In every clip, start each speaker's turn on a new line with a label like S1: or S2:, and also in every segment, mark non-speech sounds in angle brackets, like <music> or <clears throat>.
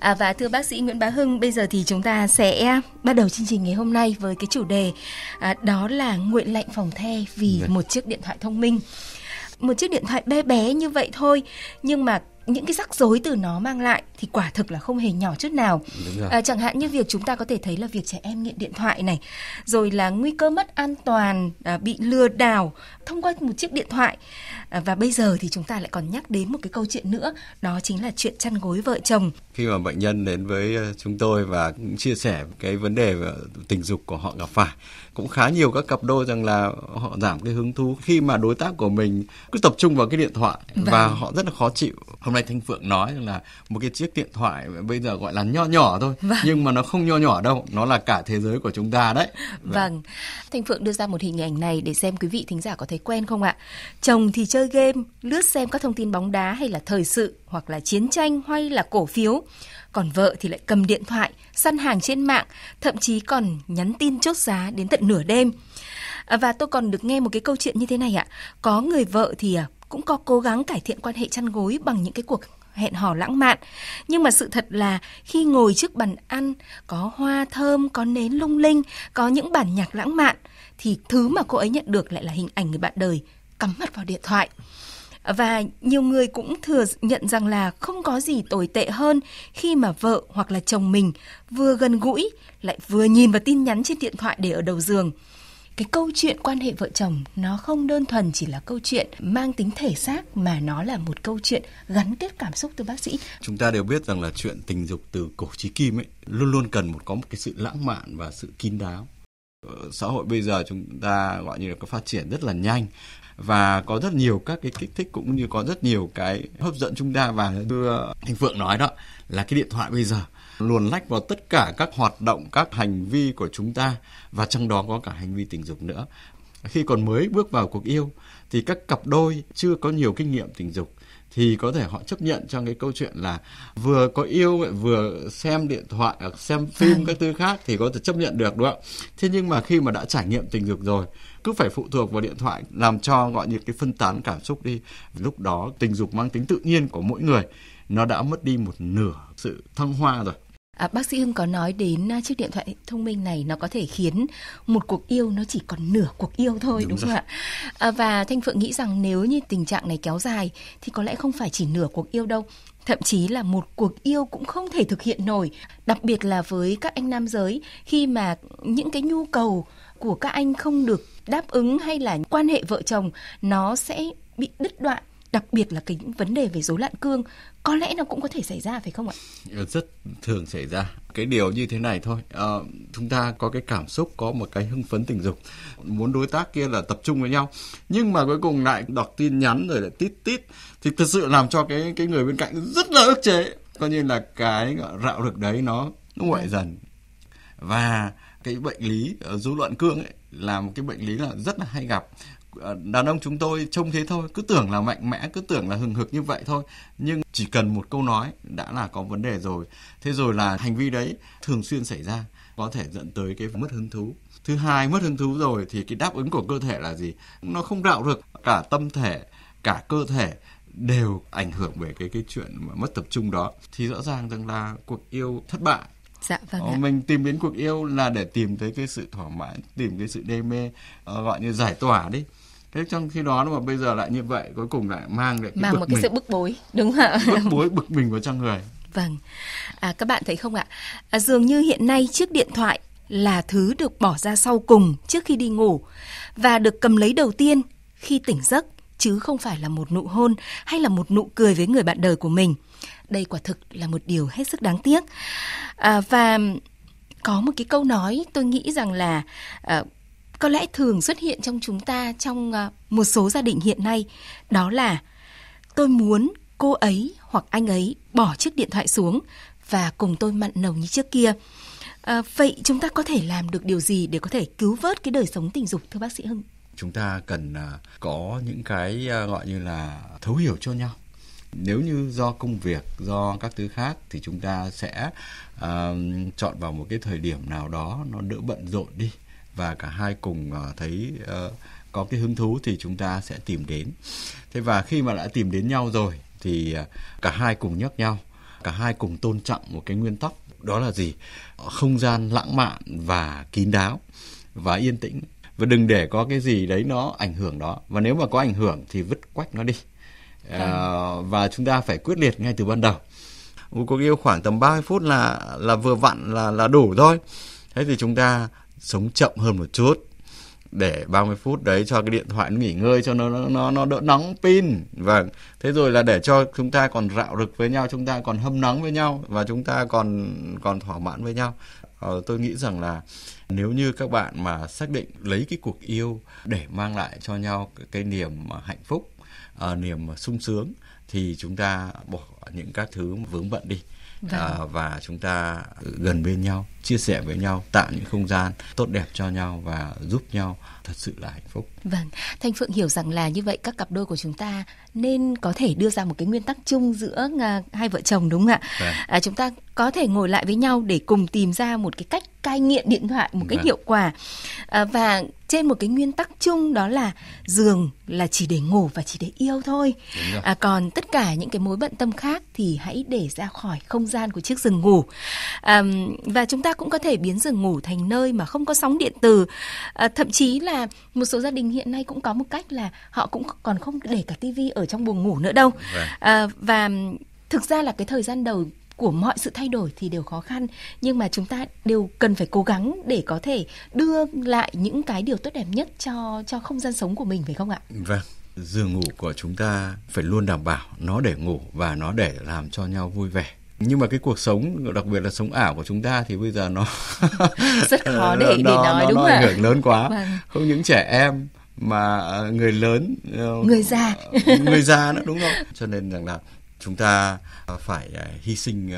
S1: À, và thưa bác sĩ Nguyễn Bá Hưng, bây giờ thì chúng ta sẽ bắt đầu chương trình ngày hôm nay với cái chủ đề à, đó là nguyện lệnh phòng the vì dạ. một chiếc điện thoại thông minh một chiếc điện thoại bé bé như vậy thôi nhưng mà những cái rắc rối từ nó mang lại thì quả thực là không hề nhỏ chút nào. À, chẳng hạn như việc chúng ta có thể thấy là việc trẻ em nghiện điện thoại này, rồi là nguy cơ mất an toàn, à, bị lừa đảo thông qua một chiếc điện thoại. À, và bây giờ thì chúng ta lại còn nhắc đến một cái câu chuyện nữa, đó chính là chuyện chăn gối vợ chồng.
S2: Khi mà bệnh nhân đến với ờ, chúng tôi và chia sẻ cái vấn đề ờ, tình dục của họ gặp phải cũng khá nhiều các cặp đôi rằng là họ giảm cái hứng thú khi mà đối tác của mình cứ tập trung vào cái điện thoại vâng. và họ rất là khó chịu hôm nay thanh phượng nói là một cái chiếc điện thoại bây giờ gọi là nho nhỏ thôi vâng. nhưng mà nó không nho nhỏ đâu nó là cả thế giới của chúng ta đấy vâng. vâng
S1: thanh phượng đưa ra một hình ảnh này để xem quý vị thính giả có thấy quen không ạ chồng thì chơi game lướt xem các thông tin bóng đá hay là thời sự hoặc là chiến tranh hay là cổ phiếu còn vợ thì lại cầm điện thoại, săn hàng trên mạng, thậm chí còn nhắn tin chốt giá đến tận nửa đêm. À, và tôi còn được nghe một cái câu chuyện như thế này ạ. Có người vợ thì à, cũng có cố gắng cải thiện quan hệ chăn gối bằng những cái cuộc hẹn hò lãng mạn. Nhưng mà sự thật là khi ngồi trước bàn ăn, có hoa thơm, có nến lung linh, có những bản nhạc lãng mạn, thì thứ mà cô ấy nhận được lại là hình ảnh người bạn đời cắm mặt vào điện thoại. Và nhiều người cũng thừa nhận rằng là không có gì tồi tệ hơn khi mà vợ hoặc là chồng mình vừa gần gũi lại vừa nhìn vào tin nhắn trên điện thoại để ở đầu giường cái câu chuyện quan hệ vợ chồng nó không đơn thuần chỉ là câu chuyện mang tính thể xác mà nó là một câu chuyện gắn kết cảm xúc từ bác sĩ.
S2: Chúng ta đều biết rằng là chuyện tình dục từ cổ chí kim ấy luôn luôn cần một có một cái sự lãng mạn và sự kín đáo. xã hội bây giờ chúng ta gọi như là có phát triển rất là nhanh và có rất nhiều các cái kích thích cũng như có rất nhiều cái hấp dẫn chúng ta và như anh Phượng nói đó là cái điện thoại bây giờ luồn lách vào tất cả các hoạt động các hành vi của chúng ta và trong đó có cả hành vi tình dục nữa khi còn mới bước vào cuộc yêu thì các cặp đôi chưa có nhiều kinh nghiệm tình dục thì có thể họ chấp nhận cho cái câu chuyện là vừa có yêu vừa xem điện thoại à, xem phim các thứ khác thì có thể chấp nhận được đúng không thế nhưng mà khi mà đã trải nghiệm tình dục rồi cứ phải phụ thuộc vào điện thoại làm cho gọi như cái phân tán cảm xúc đi lúc đó tình dục mang tính tự nhiên của mỗi người nó đã mất đi một nửa sự thăng hoa rồi
S1: À, bác sĩ Hưng có nói đến à, chiếc điện thoại thông minh này nó có thể khiến một cuộc yêu nó chỉ còn nửa cuộc yêu thôi đúng, đúng không ạ? À, và Thanh Phượng nghĩ rằng nếu như tình trạng này kéo dài thì có lẽ không phải chỉ nửa cuộc yêu đâu, thậm chí là một cuộc yêu cũng không thể thực hiện nổi, đặc biệt là với các anh nam giới khi mà những cái nhu cầu của các anh không được đáp ứng hay là quan hệ vợ chồng nó sẽ bị đứt đoạn đặc biệt là cái những vấn đề về rối loạn cương có lẽ nó cũng có thể xảy ra phải không ạ?
S2: Ờ, rất thường xảy ra. Cái điều như thế này thôi. À, chúng ta có cái cảm xúc, có một cái hưng phấn tình dục, muốn đối tác kia là tập trung với nhau. Nhưng mà cuối cùng lại đọc tin nhắn rồi lại tít tít thì thật sự làm cho cái cái người bên cạnh rất là ức chế. Coi như là cái rạo rực đấy nó nó nguội vâng. dần. Và cái bệnh lý ờ, rối loạn cương ấy là một cái bệnh lý là rất là hay gặp Ờ, đàn ông chúng tôi trông thế thôi cứ tưởng là mạnh mẽ cứ tưởng là hừng hực như vậy thôi nhưng chỉ cần một câu nói đã là có vấn đề rồi thế rồi là hành vi đấy thường xuyên xảy ra có thể dẫn tới cái mất hứng thú thứ hai mất hứng thú rồi thì cái đáp ứng của cơ thể là gì nó không đạo được cả tâm thể cả cơ thể đều ảnh hưởng về cái cái chuyện mà mất tập trung đó thì rõ ràng rằng là cuộc yêu thất bại Dạ vâng ờ, ạ. Mình tìm đến cuộc yêu là để tìm thấy cái sự thỏa mãn, tìm cái sự đê mê, ờ, gọi như giải tỏa đi thế trong khi đó mà bây giờ lại như vậy cuối cùng lại mang lại cái mang một cái mình. sự bức bối
S1: đúng không ạ bức bối
S2: bực mình vào trong người
S1: vâng à, các bạn thấy không ạ à, dường như hiện nay chiếc điện thoại là thứ được bỏ ra sau cùng trước khi đi ngủ và được cầm lấy đầu tiên khi tỉnh giấc chứ không phải là một nụ hôn hay là một nụ cười với người bạn đời của mình đây quả thực là một điều hết sức đáng tiếc à, và có một cái câu nói tôi nghĩ rằng là à, có lẽ thường xuất hiện trong chúng ta trong à, một số gia đình hiện nay đó là tôi muốn cô ấy hoặc anh ấy bỏ chiếc điện thoại xuống và cùng tôi mặn nồng như trước kia à, vậy chúng ta có thể làm được điều gì để có thể cứu vớt cái đời sống tình dục thưa bác sĩ hưng
S2: chúng ta cần à, có những cái à, gọi như là thấu hiểu cho nhau nếu như do công việc do các thứ khác thì chúng ta sẽ uh, chọn vào một cái thời điểm nào đó nó đỡ bận rộn đi và cả hai cùng ờ, thấy ờ, có cái hứng thú thì chúng ta sẽ tìm đến thế và khi mà đã tìm đến nhau rồi thì ờ, cả hai cùng nhắc nhau cả hai cùng tôn trọng một cái nguyên tắc đó là gì không gian lãng mạn và kín đáo và yên tĩnh và đừng để có cái gì đấy nó ảnh hưởng đó và nếu mà có ảnh hưởng thì vứt quách nó đi à, và chúng ta phải quyết liệt ngay từ ban đầu một cuộc yêu khoảng tầm 30 phút là là vừa vặn là là đủ thôi thế thì chúng ta sống chậm hơn một chút để 30 phút đấy cho cái điện thoại nghỉ ngơi cho nó nó nó đỡ nóng pin và vâng, thế rồi là để cho chúng ta còn rạo rực với nhau chúng ta còn hâm nóng với nhau và chúng ta còn còn thỏa mãn với nhau ờ, tôi nghĩ rằng là nếu như các bạn mà xác định lấy cái cuộc yêu để mang lại cho nhau cái, cái niềm hạnh phúc uh, niềm sung sướng thì chúng ta bỏ những các thứ vướng bận đi vâng. À, và chúng ta gần bên nhau, chia sẻ với nhau, tạo những không gian tốt đẹp cho nhau và giúp nhau thật sự là hạnh phúc.
S1: Vâng, Thanh Phượng hiểu rằng là như vậy các cặp đôi của chúng ta nên có thể đưa ra một cái nguyên tắc chung giữa à, hai vợ chồng đúng không ạ? Vâng. À, chúng ta có thể ngồi lại với nhau để cùng tìm ra một cái cách cai nghiện điện thoại một cách vâng. hiệu quả à, và trên một cái nguyên tắc chung đó là giường là chỉ để ngủ và chỉ để yêu thôi. À, còn tất tất cả những cái mối bận tâm khác thì hãy để ra khỏi không gian của chiếc giường ngủ à, và chúng ta cũng có thể biến giường ngủ thành nơi mà không có sóng điện từ à, ờ, thậm chí là một số gia đình hiện nay cũng có một cách là họ cũng còn không để cả tivi ở trong buồng ngủ nữa đâu à, và thực ra là cái thời gian đầu của mọi sự thay đổi thì đều khó khăn nhưng mà chúng ta đều cần phải cố gắng để có thể đưa lại những cái điều tốt đẹp nhất cho cho không gian sống của mình phải không ạ?
S2: Vâng giường ngủ của chúng ta phải luôn đảm bảo nó để ngủ và nó để làm cho nhau vui vẻ nhưng mà cái cuộc sống đặc biệt là sống ảo của chúng ta thì bây giờ nó <laughs> rất khó <laughs> để, nó, để nói nó, đúng nó ảnh lớn quá vâng. không những trẻ em mà ờ, người lớn ờ, người
S1: già ờ, người già nữa
S2: <laughs> đúng không cho nên rằng là chúng ta phải hy sinh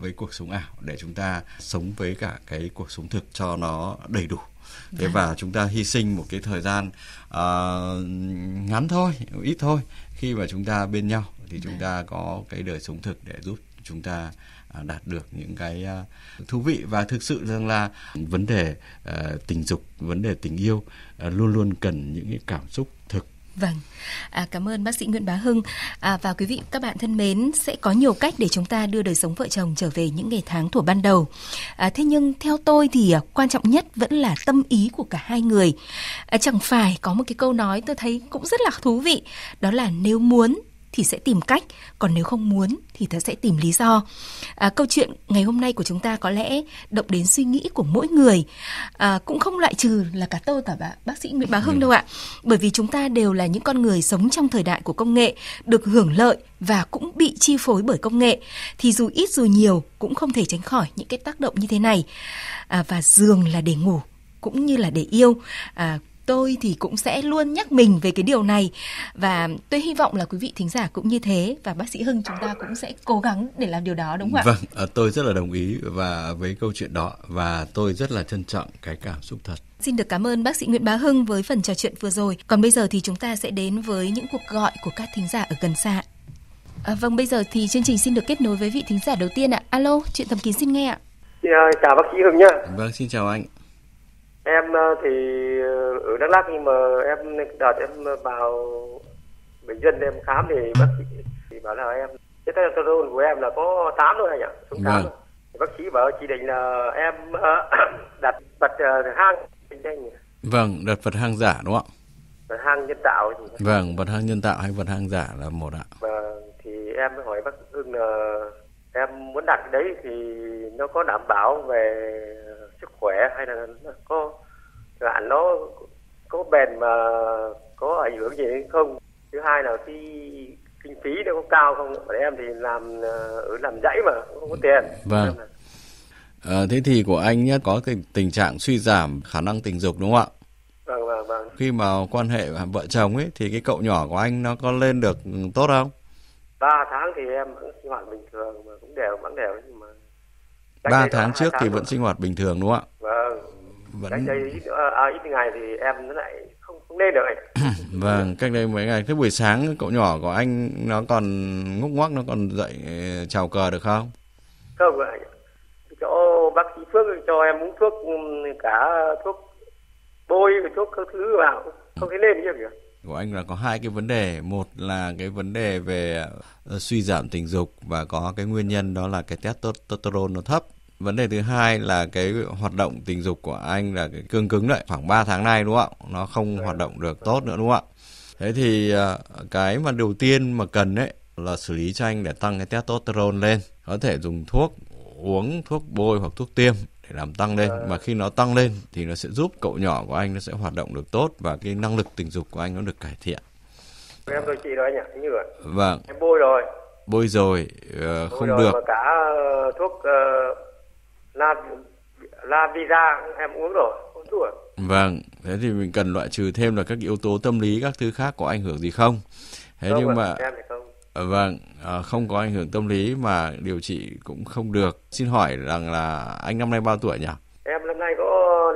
S2: với cuộc sống ảo để chúng ta sống với cả cái cuộc sống thực cho nó đầy đủ thế và chúng ta hy sinh một cái thời gian uh, ngắn thôi ít thôi khi mà chúng ta bên nhau thì chúng ta có cái đời sống thực để giúp chúng ta ờ, đạt được những cái ờ, thú vị và thực sự rằng là vấn đề tình dục vấn đề tình yêu luôn luôn cần những cái cảm xúc thực
S1: Vâng, à, cảm ơn bác sĩ Nguyễn Bá Hưng à, và quý vị các bạn thân mến sẽ có nhiều cách để chúng ta đưa đời sống vợ chồng trở về những ngày tháng thuở ban đầu. À, thế nhưng theo tôi thì à, quan trọng nhất vẫn là tâm ý của cả hai người. À, chẳng phải có một cái câu nói tôi thấy cũng rất là thú vị đó là nếu muốn thì sẽ tìm cách còn nếu không muốn thì ta sẽ tìm lý do à, câu chuyện ngày hôm nay của chúng ta có lẽ động đến suy nghĩ của mỗi người à, cũng không loại trừ là cả tôi cả bà, bác sĩ nguyễn bá hưng đâu ạ bởi vì chúng ta đều là những con người sống trong thời đại của công nghệ được hưởng lợi và cũng bị chi phối bởi công nghệ thì dù ít dù nhiều cũng không thể tránh khỏi những cái tác động như thế này à, và giường là để ngủ cũng như là để yêu à, tôi thì cũng sẽ luôn nhắc mình về cái điều này và tôi hy vọng là quý vị thính giả cũng như thế và bác sĩ Hưng chúng ta cũng sẽ cố gắng để làm điều đó đúng không ạ? Vâng,
S2: ờ, tôi rất là đồng ý và với câu chuyện đó và tôi rất là trân trọng cái cảm xúc thật.
S1: Xin được cảm ơn bác sĩ Nguyễn Bá Hưng với phần trò chuyện vừa rồi. Còn bây giờ thì chúng ta sẽ đến với những cuộc gọi của các thính giả ở gần xa. À, vâng, bây giờ thì chương trình xin được kết nối với vị thính giả đầu tiên ạ. Alo, chuyện thầm
S3: kín xin nghe ạ. Dạ, chào bác sĩ Hưng nhá.
S2: Vâng, xin chào anh
S3: em ờ, thì ờ, ở đắk lắc nhưng mà em đợt em vào bệnh viện em khám thì bác sĩ thì bảo là em cái testosterone của em là có 8 thôi anh ạ xuống tám vâng. bác sĩ bảo chỉ định là em ờ, <coughs> đặt vật hang
S2: vâng đặt vật hang giả đúng không ạ
S3: vật hang nhân tạo gì vâng
S2: vật hang nhân tạo hay vật hang giả là một ạ
S3: vâng thì em mới hỏi bác ưng là em muốn đặt cái đấy thì nó có đảm bảo về sức khỏe hay là nó có là nó có bền mà có ảnh hưởng gì hay không thứ hai là cái kinh phí nó có cao không bọn em thì làm ở ờ, ừ, làm dãy mà không có tiền
S2: vâng à, thế thì của anh nhé có cái tình trạng suy giảm khả năng tình dục đúng không ạ vâng vâng vâng khi mà quan hệ vợ chồng ấy thì cái cậu nhỏ của anh nó có lên được tốt không
S3: ba tháng thì em vẫn sinh hoạt bình thường mà cũng đều vẫn đều nhưng 3 tháng trước thì vẫn
S2: sinh hoạt bình thường đúng không
S3: ạ? Vâng. Vẫn... Cách đây ít, à, ít ngày thì em nó lại không, không lên được. <clears throat>
S2: vâng, cách đây mấy ngày. Thế buổi sáng cậu nhỏ của anh nó còn ngốc ngoắc, nó còn dậy ờ, chào cờ được không?
S3: Không ạ. Chỗ bác sĩ Phước cho em uống thuốc ừ, cả thuốc bôi thuốc các thứ vào. Không thấy lên chứ kìa
S2: của anh là có hai cái vấn đề một là cái vấn đề về ờ, suy giảm tình dục và có cái nguyên nhân đó là cái testosterone nó thấp vấn đề thứ hai là cái hoạt động tình dục của anh là cái cương cứng lại khoảng 3 tháng nay đúng không ạ nó không hoạt động được tốt nữa đúng không ạ thế thì ờ, cái mà đầu tiên mà cần đấy là xử lý cho anh để tăng cái testosterone lên có thể dùng thuốc uống thuốc bôi hoặc thuốc tiêm để làm tăng lên ờ. mà khi nó tăng lên thì nó sẽ giúp cậu nhỏ của anh nó sẽ hoạt động được tốt và cái năng lực tình dục của anh nó được cải thiện
S3: em tôi chị rồi anh ạ như vậy
S2: vâng em bôi rồi bôi rồi uh, không rồi được mà
S3: cả ờ, thuốc uh, la la visa em uống rồi uống rồi
S2: vâng thế thì mình cần loại trừ thêm là các yếu tố tâm lý các thứ khác có ảnh hưởng gì không thế không nhưng mà em thì không Ờ, vâng, ờ, không có ảnh hưởng tâm lý mà điều trị cũng không được. Xin hỏi rằng là anh năm nay bao tuổi nhỉ?
S3: Em năm nay có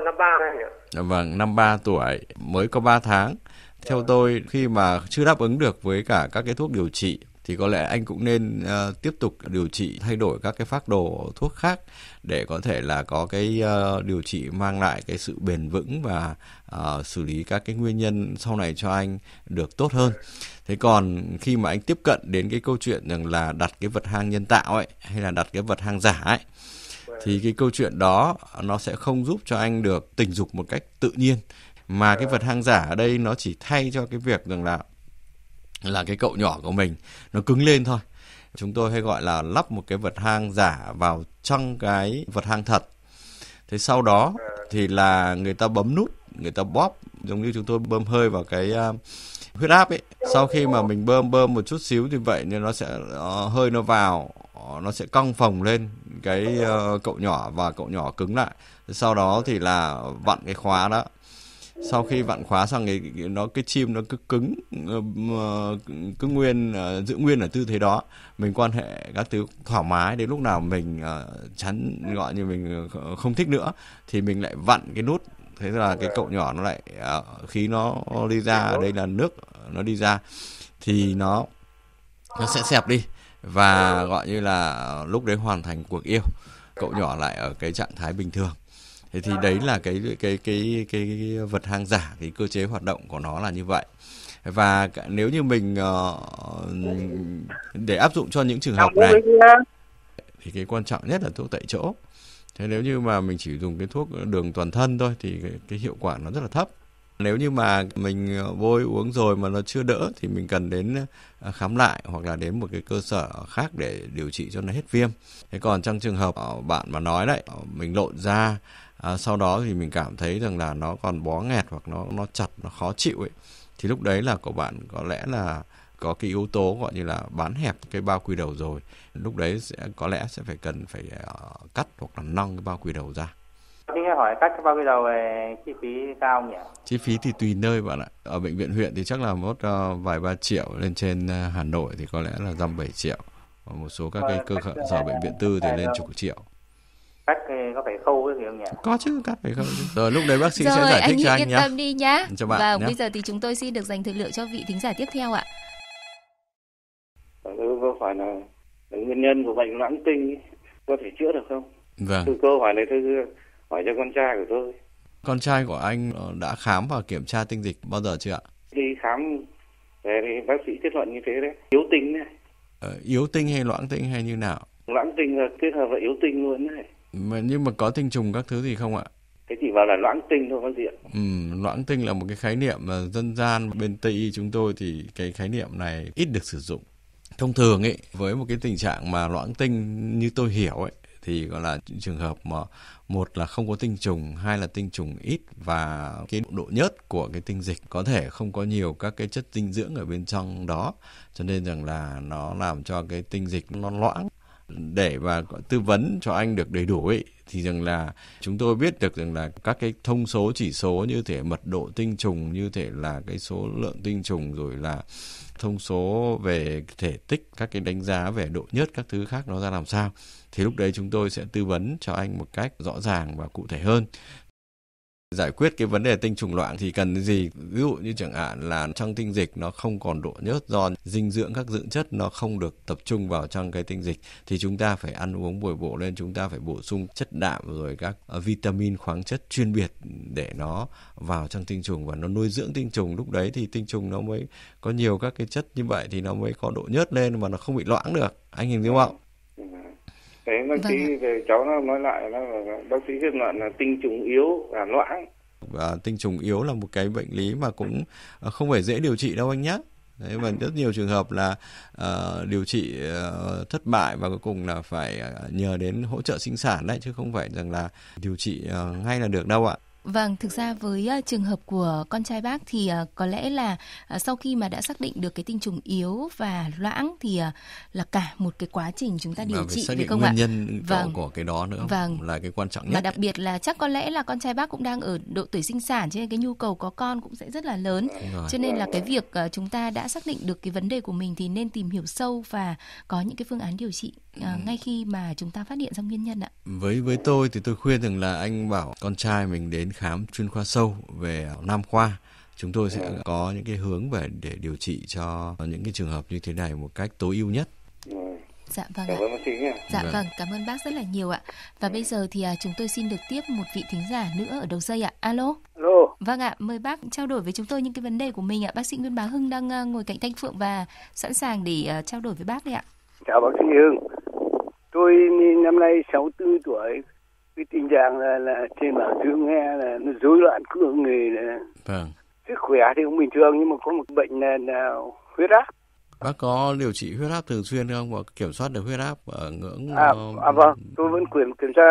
S3: 53 đây nhỉ?
S2: Vâng, 53 tuổi, mới có 3 tháng. Theo dạ. tôi khi mà chưa đáp ứng được với cả các cái thuốc điều trị thì có lẽ anh cũng nên uh, tiếp tục điều trị thay đổi các cái phác đồ thuốc khác để có thể là có cái uh, điều trị mang lại cái sự bền vững và uh, xử lý các cái nguyên nhân sau này cho anh được tốt hơn thế còn khi mà anh tiếp cận đến cái câu chuyện rằng là đặt cái vật hang nhân tạo ấy hay là đặt cái vật hang giả ấy thì vâng. cái câu chuyện đó nó sẽ không giúp cho anh được tình dục một cách tự nhiên mà cái vật vâng. hang giả ở đây nó chỉ thay cho cái việc rằng là là cái cậu nhỏ của mình nó cứng lên thôi chúng tôi hay gọi là lắp một cái vật hang giả vào trong cái vật hang thật thế sau đó vâng. thì là người ta bấm nút người ta bóp giống như chúng tôi bơm hơi vào cái à, huyết áp ấy sau khi mà mình bơm bơm một chút xíu thì vậy nên nó sẽ nó, ờ, hơi nó vào ờ, nó sẽ cong phồng lên cái uh, cậu nhỏ và cậu nhỏ cứng lại sau đó thì là vặn cái khóa đó sau khi vặn khóa xong thì nó cái chim nó cứ cứng cứ nguyên giữ nguyên ở tư thế đó mình quan hệ các thứ thoải mái đến lúc nào mình chắn gọi như mình không thích nữa thì mình lại vặn cái nút thế là cái cậu nhỏ nó lại à, khi nó đi ra ở đây là nước nó đi ra thì nó nó sẽ xẹp đi và gọi như là lúc đấy hoàn thành cuộc yêu cậu nhỏ lại ở cái trạng thái bình thường thế thì đấy là cái cái cái cái cái vật hang giả cái cơ chế hoạt động của nó là như vậy và nếu như mình ờ, để áp dụng cho những trường hợp này thì cái quan trọng nhất là thuốc tại chỗ thế nếu như mà mình chỉ dùng cái thuốc đường toàn thân thôi thì cái, cái hiệu quả nó rất là thấp nếu như mà mình bôi ờ, uống rồi mà nó chưa đỡ thì mình cần đến ờ, khám lại hoặc là đến một cái cơ sở khác để điều trị cho nó hết viêm thế còn trong trường hợp ờ, bạn mà nói đấy mình lộn ra sau đó thì mình cảm thấy rằng là nó còn bó nghẹt hoặc nó nó chặt nó khó chịu ấy thì lúc đấy là của bạn có lẽ là có cái yếu tố gọi như là bán hẹp cái bao quy đầu rồi lúc đấy sẽ có lẽ sẽ phải cần phải ờ, cắt hoặc là nâng cái bao quy đầu ra
S3: Tính hỏi cắt cái bao quy đầu chi phí cao nhỉ?
S2: Chi phí thì tùy nơi bạn ạ. Ở bệnh viện huyện thì chắc là mất uh, vài ba triệu lên trên ờ, Hà Nội thì có lẽ là dăm bảy triệu. Và một số các cái cơ sở bệnh viện tư thì lên chục triệu
S3: cắt có phải khâu cái gì không nhỉ? Có
S2: chứ, cắt phải khâu. Rồi lúc đấy bác sĩ Rồi, sẽ giải thích cho anh nhé. Rồi anh yên tâm
S1: đi nhá. Chào bạn Và vâng, nhá. bây giờ thì chúng tôi xin được dành thời lượng cho vị thính giả tiếp theo ạ
S3: tôi ờ, ừ, có hỏi là nguyên nhân của bệnh mãn kinh có thể chữa được không vâng. từ câu hỏi này tôi hỏi cho con trai của tôi
S2: con trai của anh ờ, đã khám và kiểm tra tinh dịch bao giờ chưa ạ
S3: đi khám về thì bác sĩ kết luận như thế đấy yếu tinh này
S2: ờ, yếu tinh hay loãng tinh hay như nào
S3: loãng tinh là ờ, kết hợp với yếu tinh luôn này
S2: mà nhưng mà có tinh trùng các thứ gì không ạ
S3: thế chỉ vào là loãng tinh thôi bác sĩ ạ
S2: ừ, loãng tinh là một cái khái niệm mà dân gian bên tây y chúng tôi thì cái khái niệm này ít được sử dụng thông thường ấy với một cái tình trạng mà loãng tinh như tôi hiểu ấy thì gọi là trường hợp mà một là không có tinh trùng hai là tinh trùng ít và cái độ nhớt của cái tinh dịch có thể không có nhiều các cái chất dinh dưỡng ở bên trong đó cho nên rằng là nó làm cho cái tinh dịch nó loãng để và tư vấn cho anh được đầy đủ ấy thì rằng là chúng tôi biết được rằng là các cái thông số chỉ số như thể mật độ tinh trùng như thể là cái số lượng tinh trùng rồi là thông số về thể tích các cái đánh giá về độ nhớt, các thứ khác nó ra làm sao thì lúc đấy chúng tôi sẽ tư vấn cho anh một cách rõ ràng và cụ thể hơn giải quyết cái vấn đề tinh trùng loạn thì cần gì ví dụ như chẳng hạn là trong tinh dịch nó không còn độ nhớt do dinh dưỡng các dưỡng chất nó không được tập trung vào trong cái tinh dịch thì chúng ta phải ăn uống bồi bổ lên chúng ta phải bổ sung chất đạm rồi các ờ, vitamin khoáng chất chuyên biệt để nó vào trong tinh trùng và nó nuôi dưỡng tinh trùng lúc đấy thì tinh trùng nó mới có nhiều các cái chất như vậy thì nó mới có độ nhớt lên mà nó không bị loãng được anh hình dung không
S3: thế bác sĩ về cháu
S4: nó nói lại là bác sĩ kết luận là tinh trùng yếu và loãng
S2: à, tinh trùng yếu là một cái bệnh lý mà cũng ờ, không phải dễ điều trị đâu anh nhé Đấy, và rất nhiều trường hợp là uh, điều trị uh, thất bại và cuối cùng là phải uh, nhờ đến hỗ trợ sinh sản đấy chứ không phải rằng là điều trị uh, ngay là được đâu ạ.
S1: Vâng, thực ra với uh, trường hợp của con trai bác thì uh, có lẽ là uh, sau khi mà đã xác định được cái tinh trùng yếu và loãng thì là cả một cái quá trình chúng ta điều trị phải không nguyên ạ? nhân vâng.
S2: của cái đó nữa vâng. là cái quan trọng nhất. Và đặc
S1: biệt là chắc có lẽ là con trai bác cũng đang ở độ tuổi sinh sản cho nên cái nhu cầu có con cũng sẽ rất là lớn. Cho nên là cái việc chúng ta đã xác định được cái vấn đề của mình thì nên tìm hiểu sâu và có những cái phương án điều trị ừ. ngay khi mà chúng ta phát hiện ra nguyên nhân ạ.
S2: Với với tôi thì tôi khuyên rằng là anh bảo con trai mình đến khám chuyên khoa sâu về nam khoa chúng tôi sẽ ừ. có những cái hướng về để điều trị cho những cái trường hợp như thế này một cách tối ưu nhất
S1: ừ. Dạ vâng cảm ạ. Ơn dạ vâng. vâng, cảm ơn bác rất là nhiều ạ. Và bây giờ thì à, chúng tôi xin được tiếp một vị thính giả nữa ở đầu dây ạ. Alo. Alo. Vâng ạ, mời bác trao đổi với chúng tôi những cái vấn đề của mình ạ. Bác sĩ Nguyễn Bá Hưng đang à, ngồi cạnh Thanh Phượng và sẵn sàng để à, trao đổi với bác đấy ạ.
S4: Chào bác sĩ Hưng. Tôi năm nay 64 tuổi, cái tình trạng là, là trên bảng thương nghe là nó rối loạn cương người là vâng. sức khỏe thì cũng bình thường nhưng mà có một bệnh là, là huyết áp
S2: bác có điều trị huyết áp thường xuyên không và kiểm soát được huyết áp ở ngưỡng à, à
S4: vâng tôi vẫn quyền kiểm tra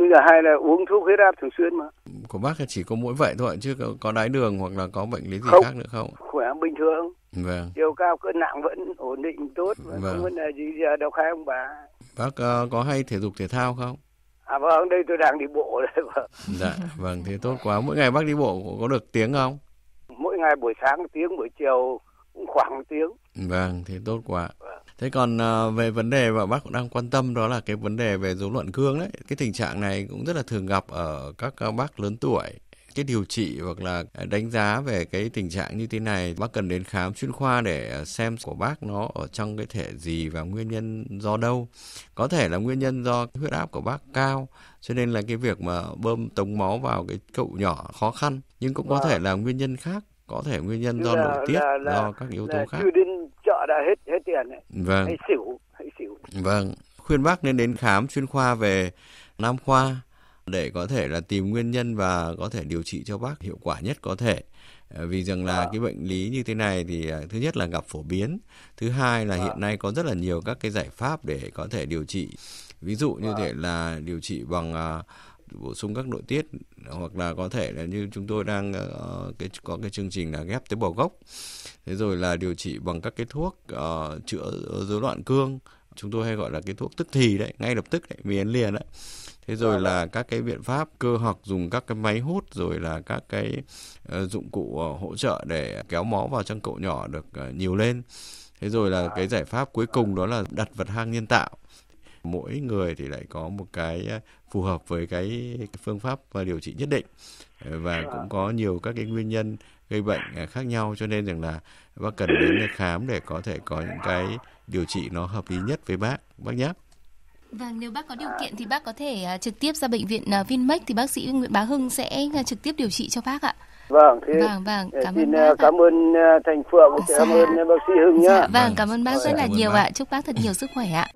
S4: bây giờ hay là uống thuốc huyết áp thường xuyên mà
S2: của bác chỉ có mỗi vậy thôi chứ có đái đường hoặc là có bệnh lý gì không. khác nữa không
S4: khỏe bình thường vâng chiều cao cân nặng vẫn ổn định tốt vâng. không vấn đề gì đau khai ông bà
S2: bác uh, có hay thể dục thể thao không
S4: À vâng, đây tôi đang đi bộ <laughs> đấy. Vâng.
S2: Dạ, vâng, thế tốt quá. Mỗi ngày bác đi bộ có được tiếng không?
S4: Mỗi ngày buổi sáng tiếng, buổi chiều cũng khoảng tiếng.
S2: Vâng, thế tốt quá. Vâng. Thế còn à, về vấn đề mà bác cũng đang quan tâm đó là cái vấn đề về rối loạn cương đấy. Cái tình trạng này cũng rất là thường gặp ở các bác lớn tuổi cái điều trị hoặc là à, đánh giá về cái tình trạng như thế này bác cần đến khám chuyên khoa để à, xem của bác nó ở trong cái thể gì và nguyên nhân do đâu có thể là nguyên nhân do huyết áp của bác cao cho nên là cái việc mà bơm tống máu vào cái cậu nhỏ khó khăn nhưng cũng có vâng. thể là nguyên nhân khác có thể nguyên nhân do nội tiết do các yếu tố khác chưa đến
S4: chợ đã hết hết tiền vâng hay xỉu hay xỉu
S2: vâng khuyên bác nên đến khám chuyên khoa về nam khoa để có thể là tìm nguyên nhân và có thể điều trị cho bác hiệu quả nhất có thể ờ, vì rằng là dạ. cái bệnh lý như thế này thì ờ, thứ nhất là gặp phổ biến thứ hai là dạ. hiện nay có rất là nhiều các cái giải pháp để có thể điều trị ví dụ như dạ. thể là điều trị bằng ờ, bổ sung các nội tiết hoặc là có thể là như chúng tôi đang uh, cái có cái chương trình là ghép tế bào gốc thế rồi là điều trị bằng các cái thuốc uh, chữa rối loạn cương chúng tôi hay gọi là cái thuốc tức thì đấy ngay lập tức đấy miến liền đấy thế rồi là các cái biện pháp cơ học dùng các cái máy hút rồi là các cái ờ, dụng cụ ờ, hỗ trợ để kéo máu vào trong cậu nhỏ được ờ, nhiều lên thế rồi là cái giải pháp cuối cùng đó là đặt vật hang nhân tạo mỗi người thì lại có một cái phù hợp với cái phương pháp và điều trị nhất định và cũng có nhiều các cái nguyên nhân gây bệnh khác nhau cho nên rằng là bác cần đến khám để có thể có những cái điều trị nó hợp lý nhất với bác bác nhé
S1: Vâng, nếu bác có điều à. kiện thì bác có thể à, trực tiếp ra bệnh viện à, Vinmec thì bác sĩ Nguyễn Bá Hưng sẽ trực tiếp điều trị cho bác ạ.
S2: Vâng,
S4: thế vâng,
S1: vâng. Cảm xin
S4: ơn cảm ơn Thành Phượng, dạ. cảm ơn bác sĩ Hưng nhé. Dạ, vâng, vâng,
S1: cảm ơn bác vâng, rất dạ, là nhiều bác. ạ. Chúc bác thật nhiều sức khỏe ạ.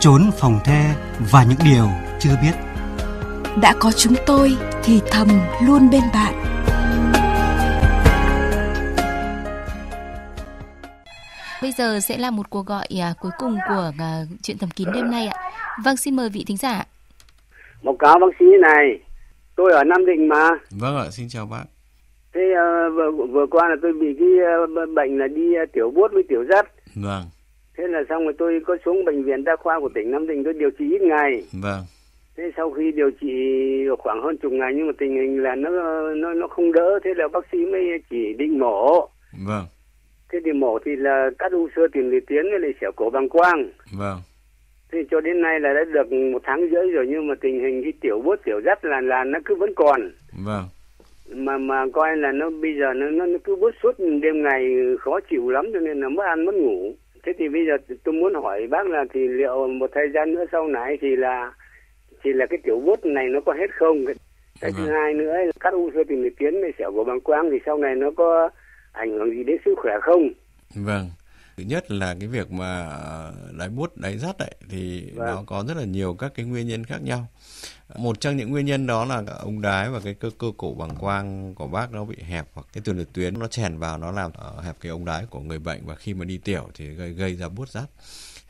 S3: Trốn phòng the và những điều chưa biết.
S1: Đã có chúng tôi thì thầm luôn bên bạn. Bây giờ sẽ là một cuộc gọi à, cuối cùng của à, chuyện thầm kín đêm nay ạ. Vâng, xin mời vị thính giả.
S5: Một cáo bác sĩ này, tôi ở Nam Định mà.
S2: Vâng ạ, xin chào bác.
S5: Thế uh, vừa, vừa qua là tôi bị cái uh, bệnh là đi uh, tiểu bút với tiểu rắt. Vâng. Thế là xong rồi tôi có xuống bệnh viện đa khoa của tỉnh Nam Định tôi điều trị ít ngày. Vâng. Thế sau khi điều trị khoảng hơn chục ngày nhưng mà tình hình là nó nó nó không đỡ thế là bác sĩ mới chỉ định mổ. Vâng thế thì mổ thì là cắt u sơ tiền liệt tiến với lại xẻo cổ bằng quang vâng thì cho đến nay là đã được một tháng rưỡi rồi nhưng mà tình hình cái tiểu bút tiểu dắt là là nó cứ vẫn còn vâng mà mà coi là nó bây giờ nó nó, nó cứ bút suốt đêm ngày khó chịu lắm cho nên là mất ăn mất ngủ thế thì bây giờ tôi muốn hỏi bác là thì liệu một thời gian nữa sau này thì là thì là cái tiểu bút này nó có hết không cái vâng. thứ hai nữa là cắt u sơ tiền liệt tiến với xẻo cổ bằng quang thì sau này nó có ảnh hưởng gì đến sức khỏe không
S2: vâng thứ nhất là cái việc mà ờ, đái bút đái rắt đấy thì vâng. nó có rất là nhiều các cái nguyên nhân khác nhau một trong những nguyên nhân đó là ống đái và cái cơ cơ cổ bằng quang của bác nó bị hẹp hoặc cái tuyến liệt tuyến nó chèn vào nó làm ờ, hẹp cái ống đái của người bệnh và khi mà đi tiểu thì gây gây ra bút rắt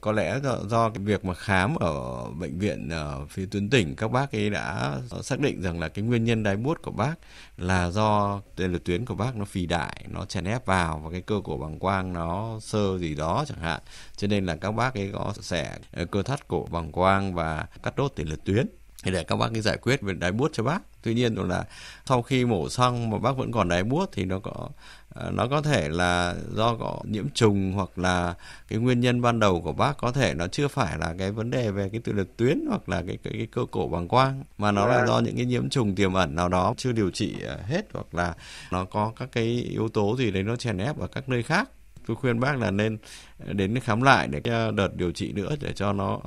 S2: có lẽ do, do cái việc mà khám ở bệnh viện ở ờ, phía tuyến tỉnh các bác ấy đã ờ, xác định rằng là cái nguyên nhân đái buốt của bác là do lực tuyến của bác nó phì đại nó chèn ép vào và cái cơ cổ bằng quang nó sơ gì đó chẳng hạn cho nên là các bác ấy có xẻ ờ, cơ thắt cổ bằng quang và cắt đốt tiền lực tuyến để các bác ấy giải quyết về đái buốt cho bác tuy nhiên là sau khi mổ xong mà bác vẫn còn đái buốt thì nó có Ờ, nó có thể là do có nhiễm trùng hoặc là cái nguyên nhân ban đầu của bác có thể nó chưa phải là cái vấn đề về cái tự lực tuyến hoặc là cái cái, cái cơ cổ bằng quang mà nó là dạ. do những cái nhiễm trùng tiềm ẩn nào đó chưa điều trị ờ, hết hoặc là nó có các cái yếu tố gì đấy nó chèn ép ở các nơi khác tôi khuyên bác là nên đến khám lại để cái ờ, đợt điều trị nữa để cho nó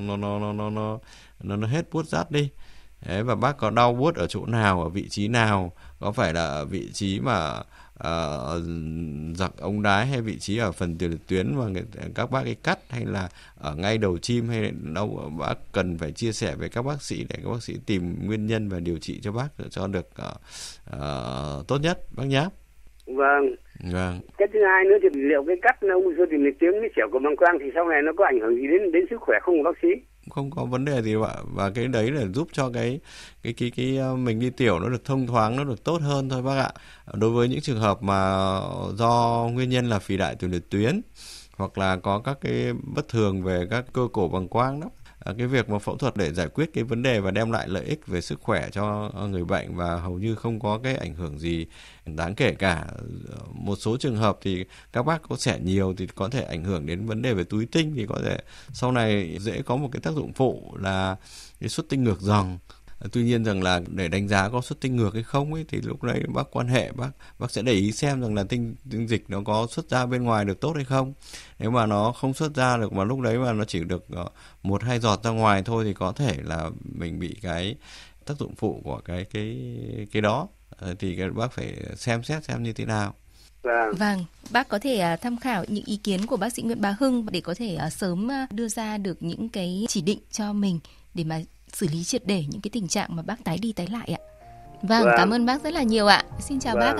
S2: nó nó nó nó nó, nó, nó hết buốt rát đi Đấy, và bác có đau buốt ở chỗ nào ở vị trí nào có phải là vị trí mà Ờ, ở dọc ống đái hay vị trí ở phần tiền tuyến mà người, các bác ấy cắt hay là ở ngay đầu chim hay đâu bác cần phải chia sẻ với các bác sĩ để các bác sĩ tìm nguyên nhân và điều trị cho bác cho được uh, tốt nhất bác nhé. Vâng. Vâng.
S5: Cái thứ hai nữa thì liệu cái cắt nó ung thư tiền liệt tuyến cái xỉu của bàng quang thì sau này nó có ảnh hưởng gì đến đến sức khỏe không bác sĩ?
S2: không có vấn đề gì ạ và cái đấy là giúp cho cái cái cái cái ờ, mình đi tiểu nó được thông thoáng nó được tốt hơn thôi bác ạ đối với những trường hợp mà do nguyên nhân là phì đại từ liệt tuyến hoặc là có các cái bất thường về các cơ cổ bằng quang đó Ờ, cái việc mà phẫu thuật để giải quyết cái vấn đề và đem lại lợi ích về sức khỏe cho ờ, người bệnh và hầu như không có cái ảnh hưởng gì đáng kể cả ờ, một số trường hợp thì các bác có sẻ nhiều thì có thể ảnh hưởng đến vấn đề về túi tinh thì có thể sau này dễ có một cái tác dụng phụ là cái xuất tinh ngược dòng tuy nhiên rằng là để đánh giá có xuất tinh ngược hay không ấy thì lúc đấy bác quan hệ bác bác sẽ để ý xem rằng là tinh, tinh dịch nó có xuất ra bên ngoài được tốt hay không nếu mà nó không xuất ra được mà lúc đấy mà nó chỉ được ờ, một hai giọt ra ngoài thôi thì có thể là mình bị cái tác dụng phụ của cái cái cái đó ờ, thì các bác phải xem xét xem như thế nào
S4: Vâng.
S1: vâng, bác có thể à, tham khảo những ý kiến của bác sĩ Nguyễn Bá Hưng để có thể à, sớm à, đưa ra được những cái chỉ định cho mình để mà xử lý triệt để những cái tình trạng mà bác tái đi tái lại ạ. Vâng, vâng. cảm ơn bác rất là nhiều ạ. Xin chào vâng. bác ạ.